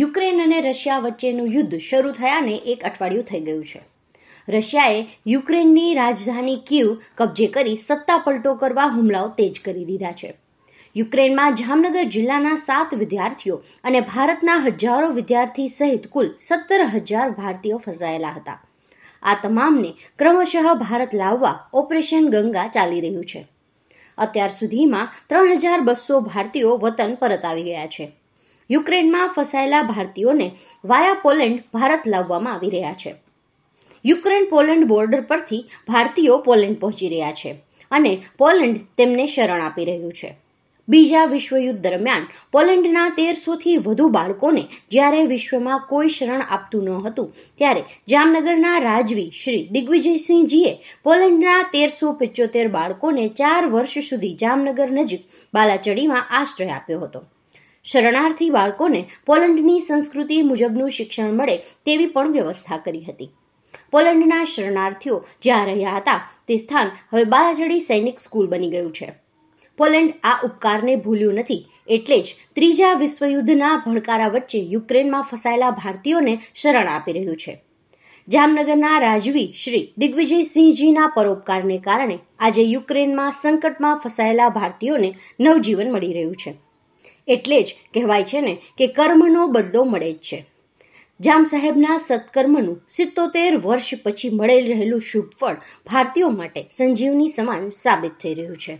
Ukraine અને Russia વચ્ચેનું યુદ્ધ શરૂ થયાને એક અઠવાડિયું થઈ ગયું છે રશિયાએ યુક્રેનની રાજધાની કીવ કબજે કરી સત્તા પલટો કરવા હુમલાઓ તેજ કરી દીધા છે યુક્રેનમાં જામનગર જિલ્લાના સાત વિદ્યાર્થીઓ અને ભારતના હજારો વિદ્યાર્થી સહિત કુલ સત્તર હજાર ભારતીયો ફસાયેલા હતા આ તમામને ક્રમશઃ ભારત લાવવા ઓપરેશન ગંગા ચાલી રહ્યું છે અત્યાર સુધીમાં ત્રણ હજાર બસો ભારતીયો વતન પરત આવી ગયા છે યુક્રેનમાં ફસાયેલા ભારતીયોને વાયા પોલેન્ડ ભારત લાવવામાં આવી રહ્યા છે યુક્રેન પોલેન્ડ બોર્ડર પરથી ભારતીયો પોલેન્ડ પહોંચી રહ્યા છે અને પોલેન્ડ તેમને શરણ આપી રહ્યું છે બીજા વિશ્વયુદ્ધ દરમિયાન પોલેન્ડના તેરસોથી વધુ બાળકોને જ્યારે વિશ્વમાં કોઈ શરણ આપતું ન હતું ત્યારે જામનગરના રાજવી શ્રી દિગ્વિજયસિંહજીએ પોલેન્ડના તેરસો પિચોતેર બાળકોને ચાર વર્ષ સુધી જામનગર નજીક બાલાચડીમાં આશ્રય આપ્યો હતો શરણાર્થી બાળકોને પોલેન્ડની સંસ્કૃતિ મુજબનું શિક્ષણ મળે તેવી પણ વ્યવસ્થા કરી હતી પોલેન્ડના શરણાર્થીઓ જ્યાં રહ્યા હતા તે સ્થાન હવે બાલાચડી સૈનિક સ્કૂલ બની ગયું છે પોલેન્ડ આ ઉપકારને ભૂલ્યું નથી એટલે જ ત્રીજા વિશ્વયુદ્ધના ભણકારા વચ્ચે યુક્રેનમાં ફસાયેલા ભારતીયોને શરણ આપી રહ્યું છે જામનગરના રાજવી શ્રી દિગ્વિજયસિંહજીના પરોપકારને કારણે આજે યુક્રેનમાં સંકટમાં ફસાયેલા ભારતીયોને નવજીવન મળી રહ્યું છે એટલે જ કહેવાય છે ને કે કર્મનો બદલો મળે જ છે જામ સાહેબના સત્કર્મનું સિત્તોતેર વર્ષ પછી મળેલ રહેલું શુભ ફળ ભારતીયો માટે સંજીવની સમાન સાબિત થઈ રહ્યું છે